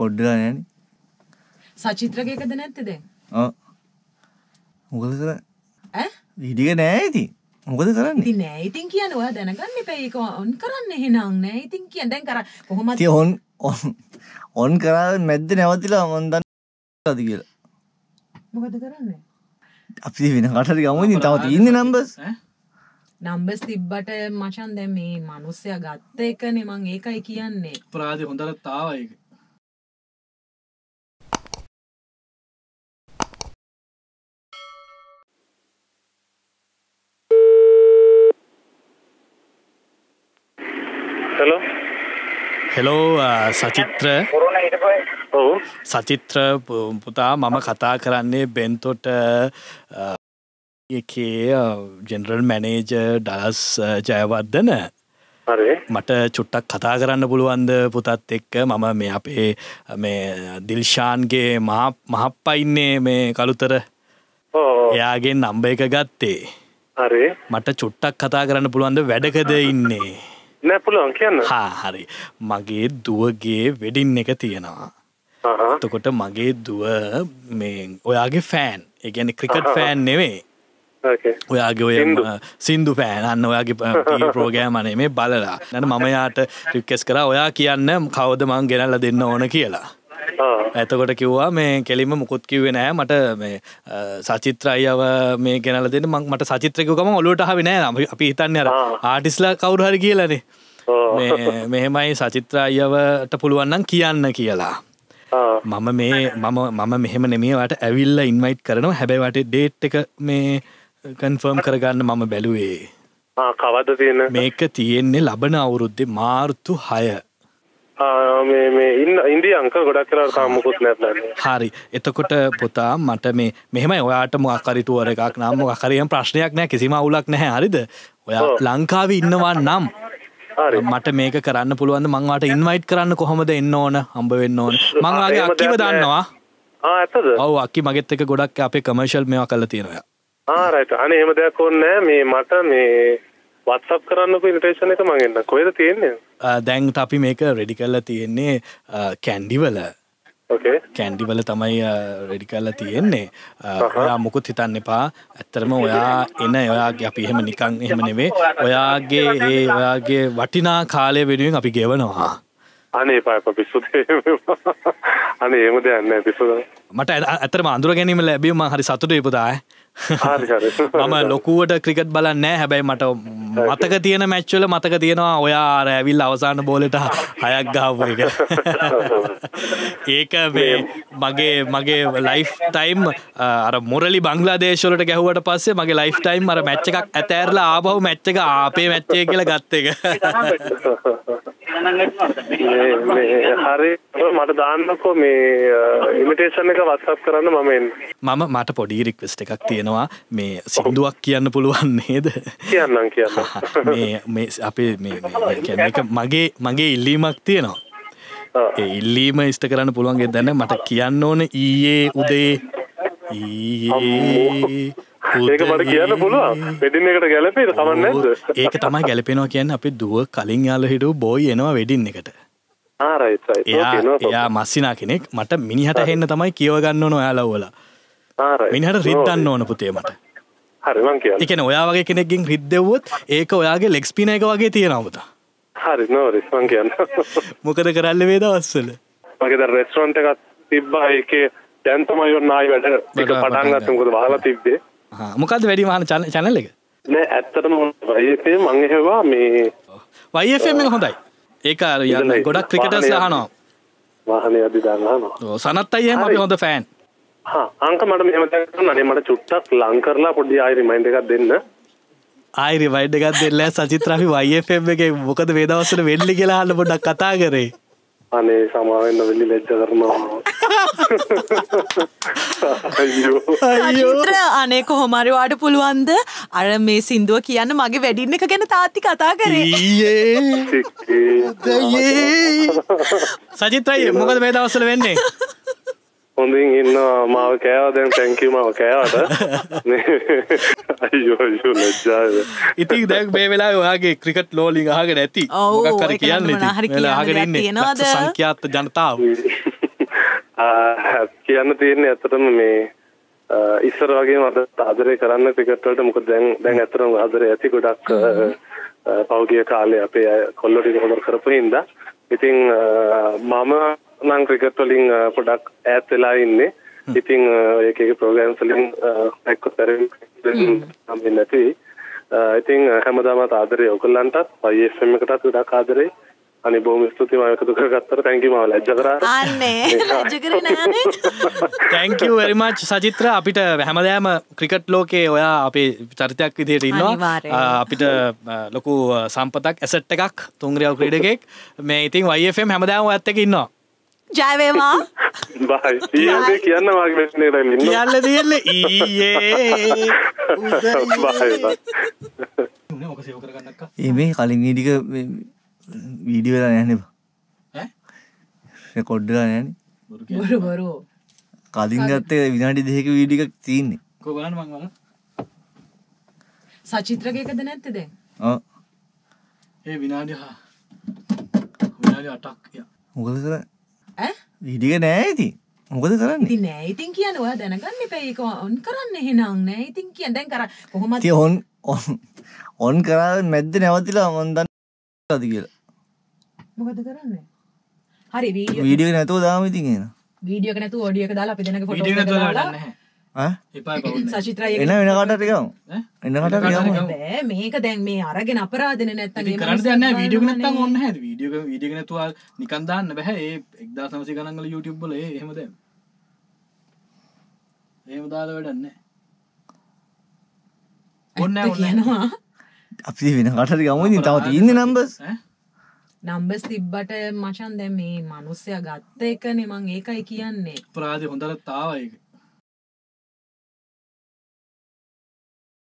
කොඩ්ඩලා නෑන සචිත්‍රකයකද නැත්තේ දැන් මොකද කර ඉඩිය නෑ ඇති මොකද කරන්න නෑ ඉතින් කියන ඔයා දැනගන්න පැයික ඔන් කරන්න හෙනම් නෑ ඉතින් කිය දැන් කර කොහොමති ඔොන් ඔන් කරා මැද්ද නැවතිලා මොන්දන්න අද කියලා මොකද කරන්න අපි වෙන කටරි ගමුති තවත් ඉන්න නම්බස් නම්බස් තිබ්බට මචන් දැ මේ මනුස්සය ගත්ත එකනේ මං ඒකයි කියන්නේ ප්‍රාධ හොඳර තාවයක හලෝ හෙලෝ සචිත්‍ර සචිත්‍ර පුතා මම කතා කරන්නේ බෙන්තොට එකේ ජෙනරල් මැනේජ ඩලස් ජයවර්ධන මට චුට්ටක් කතා කරන්න පුළුවන්ද පුතත් එක්ක මම මේ අපේ uh, මේ uh, දිල්ෂාන්ගේ මහප්පා ඉන්නේ මේ කළුතර oh. එයාගෙන් නම්බ එක ගත්තේ මට චුට්ටක් කතා කරන්න පුළුවන්ද වැඩකද ඉන්නේ නෑ පුළුවන් කියන්න හාහරි මගේ දුවගේ වෙඩින් එක තියෙනවා තකොට මගේ දුව මේ ඔයාගේ ෆෑන් එකගැන ක්‍රිකට් ෆෑන් නෙවේ ඔයාගේ ඔය සින්දු පෑනන්න ඔයාගේ ප්‍රෝගෑමනේ මේ බලලා නැන මමයාට රික්කෙස් කර ඔයා කියන්න කවද මං ගෙනල්ල දෙන්න ඕන කියලා ඇතකොට කිව්වා මේ කෙලිම මුකුත් කිවේ නෑ මට මේ සචිත්‍ර අයව මේ ගැනල දෙන මං මට සචිත්‍රකකම ඔලුවට හවි නෑ අපි හිතන්න අර ආටිස්ලා කවුරුහරි කියලනේ මෙහෙමයි සචිත්‍ර අයවට පුළුවන්නම් කියන්න කියලා මම මේ මම මම මෙහෙම නෙමේවට ඇවිල්ල ඉන්වයිට් කරනවා හැබැවට ඩේට් එක මේ කන්ෆර්ම් කරගන්න මම බැලුවේ කවද තියෙන මේක තියෙන්නේ ලබන අවුරුද්දේ මාර්තු හය මේ මේ ඉන්න ඉන්දිය අංකල් ගොඩක් කරලා තාම මොකුත් නැත්නම් හරි එතකොට පුතා මට මේ මෙහෙමයි ඔයාට මොකක් හරි ටුවර් එකක් නම් මොකක් හරි ප්‍රශ්නයක් නැහැ කිසිම අවුලක් නැහැ හරිද ඔයා ලංකාවේ ඉන්නවා නම් මට මේක කරන්න පුළුවන් මංවාට ඉන්වයිට් කරන්න කොහොමද එන්න ඕන හම්බ වෙන්න ඕන මංවාගේ අක්කිව දන්නවා ඇතද ඔව අක්කි මගෙත් එක ගොඩක් අපේ කමර්ශල් මෙවා කල තියෙනවා ආරයිට අන එහෙම දෙයක් ඕන්නෑ මේ මට මේ වත්සප් කරන්නක ඉන්ටේෂන එක මගන්න කොයද තියෙන්නේ Uh, දැන් අපි මේක රෙඩි කල්ලා තියෙන්නේ කැන්ඩිවල uh, කැන්ඩිවල තමයි රෙඩි uh, කල්ලා තියෙන්නේ uh-huh. ඔයා මුකුත් හිතන්න එපා ඇත්තරම ඔයා එන ඔයාගේ අපි එහෙම නිකං එහෙම නෙවේ ඔයාගේ ඒ ඔයාගේ වටිනා කාලය වෙනුවෙන් අපි ගෙවනවා අනේ පාප පිස්සු අනේ එම දෙයන්න පිස්සු මට ඇතරම අඳුර ගැනීම ලැබීම හරි සතුට ඉපදායි මම ලොකුවට ක්‍රිකට් බලන්නෑ හැබැයි මට මතක තියෙන මැච්වල මතක තියෙනවා ඔයා රැවිල් අවසාන බෝලට හයක් ගාපු එක ඒක මේ මගේ මගේ ලයිෆ් ටයිම් අර මුරලි බංගලාදේශවලට ගැහුවට පස්සේ මගේ ලයිෆ් ටයිම් අර මැච්ච එකක් ඇතෑරලා ආබහු මැච්චක අපේ මැච්චය කියලා ගත්ත එක හරි මට දාන්නකෝ මේ ඉමිටේෂන් එක වත්සප් කරන්න මම එන්න මම මට පොඩි රික්වෙස්ට එකක් තියෙනවා මේ සින්දුවක් කියන්න පුළුවන් නේද කියන්නම් කියන්න මේ මේ අපේ මගේ මගේ ඉල්ලීමක් තියෙනවා ඉල්ලීම ඉස්ට කරන්න පුළුවන්ගේ දැන මට කියන්න ඕන ඊයේ උදේ ඊයේ ඒක මට කියන්න පුළුවන් වෙඩින් එකට ගැලපේට තමන්න නැද ඒක තමයි ගැලපෙනවා කියන්න අපි දුව කලින් යාල හිටු බෝයි එනවා වෙඩින් එකට එයා මස්සිනා කෙනෙක් මට මිනිහට හෙන්න තමයි කියවගන්න ඕන යාලවල මිනිහට රිද්දන්න ඕන පුතේ මට එකන ඔයා වගේ කෙනෙක්ගින් රිද්දවොත් ඒක ඔයාගේ ලෙක්ස්පින එක වගේ තියෙනවතා හරි නෝරිස්මන් කියන්න මොකද කරල්ල වේද අස්සල මගේද රෙස්ටරන්ට එකත් තිබ්බා ඒකේ දැන්තමයෝ නායි වැඩ පටන්ගත්තකොද වාලා තිබ්බේ මොකද වැඩි මාන චැනල එක නෑ ඇත්තටම වයසේ මංහෙවා මේ වයෆෙන් හොඳයි ඒකාර යන්න ගොඩක් ක්‍රිකටස් හනවා වාහනය අධි දන්නවා සනත් අයම අපි හොඳ ෆෑන් අංක මට මෙමතක නේ මට චුට්ටක් ලංකරලා පොඩි අයිරි මයින්ඩ එකක් දෙන්න ආයිරි වයිඩ් එකක් දෙල්ල සචිත්‍රහි වයිෆම් එක මොකද වේදවසට වෙල්ලි කියලා හන්න පොඩක් කතා කරේ අනේ සමාවෙන්න වෙල්ලි ලෙච්ච කරනවා චිත්‍ර අනේ කොහොමරිවාට පුළුවන්ද අර මේ සින්දුව කියන්න මගේ වැඩින්න එක ගැන තාත්ති කතා කරේ සජිත්‍රයි මොකද මේ දවස්සල වෙන්නේ හොඳින් ඉන්න මාව කෑවා දැන් තැංකව මාව කෑවට අයෝයෝ ලජ්ජාද ඉතින් දැක් මේ වෙලා ඔයාගේ ක්‍රිකට් ලෝලිං අහගෙන ඇති ඕකක් කර කියන්න හරි ලාගෙන ඉන්න සංඛ්‍යාත්ත ජනතාව කියන්න තියෙන්නේ ඇත්තටම මේ ඉස්සර වගේම අද ආදරේ කරන්න ක්‍රිකට් වලට මොකද දැන් දැන් ඇත්තටම ආදරේ ඇති ගොඩක් පෞද්ගලික කාලේ අපේ කොල්ලෝ ටික හොඳට කරපු හින්දා ඉතින් මම නම් ක්‍රිකට් වලින් පොඩක් ඈත් වෙලා ඉන්නේ ඉතින් ඒක ඒක ප්‍රෝග්‍රෑම්ස් වලින් එක්කතරම් ඉතින් හැමදාම ආදරේ ඔයගොල්ලන්ටත් YFM එකටත් ගොඩක් ආදරේ අනේ බොහොම ස්තුතියි මම එකතු කරගත්තට thank you මම ලැජ්ජ කරා අනේ ලැජ්ජ කරේ නෑනේ thank you very much සජිත්‍ර අපිට හැමදාම ක්‍රිකට් ලෝකේ ඔයා අපේ චරිතයක් විදිහට ඉන්නවා අපිට ලොකු සම්පතක් ඇසට් එකක් තුන්ග්‍රියව ක්‍රීඩකෙක් මේ ඉතින් YFM හැමදාම ඔයත් එක්ක ඉන්නවා ජයවේවා බයි කියන්න වගේ කියන්න තියල්ල ඊයේ ඒ මේ කලින් ඩික වීඩිය වෙලා යනවා කොඩ්ඩලා යන බොරු කලින් ගත්තේ විනාඩි දෙක වීඩිකක් තියන්නේ කොගන මංවල සචිත්‍රකයකද නැත්තද ඒ විනාඩි හා විනාඩි අටක් මොකද කර විඩික නෑ ඇති මොකද කරන්න නෑ ඉතින් කියනවා දැනගන්න පැයික ඔන් කරන්න හෙනම් නෑ ඉතින් කිය දැන් කර කොහොමති ඔොන් ඔන් කරා මැද්ද නැවතිලා මොන්දන්න අද කියලා මොකද කරන්නේ හරි වීඩියෝ නැතුව දාම ඉති කියෙන වීඩියෝ නැතු ෝඩියක දාලා පිදනක ොට සචිත්‍ර එන වෙනකට ටිකම් එන්නකට මේක දැන් මේ අරගෙන අපරාධන නැත්ත කරන්න දන්න වීඩියෝ නැත්තම් ඔන්න හැ වීඩියෝ වීඩියක නැතුවා නිකන්දාන්න බැහැ එක්දා සමසි ගනන්ගල යුටබ්බල හෙමද ඒම දාල වැඩන්නේ ඔන්න කියනවා අපි වෙන කටරි ගමුදින් තව තිීන්නේ නම්බස් නම්බස් තිබ්බට මචන් දැ මේ මනුස්සය ගත්ත එකනේ මං ඒකයි කියන්නේ ප්‍රාධ හොඳට තාවයක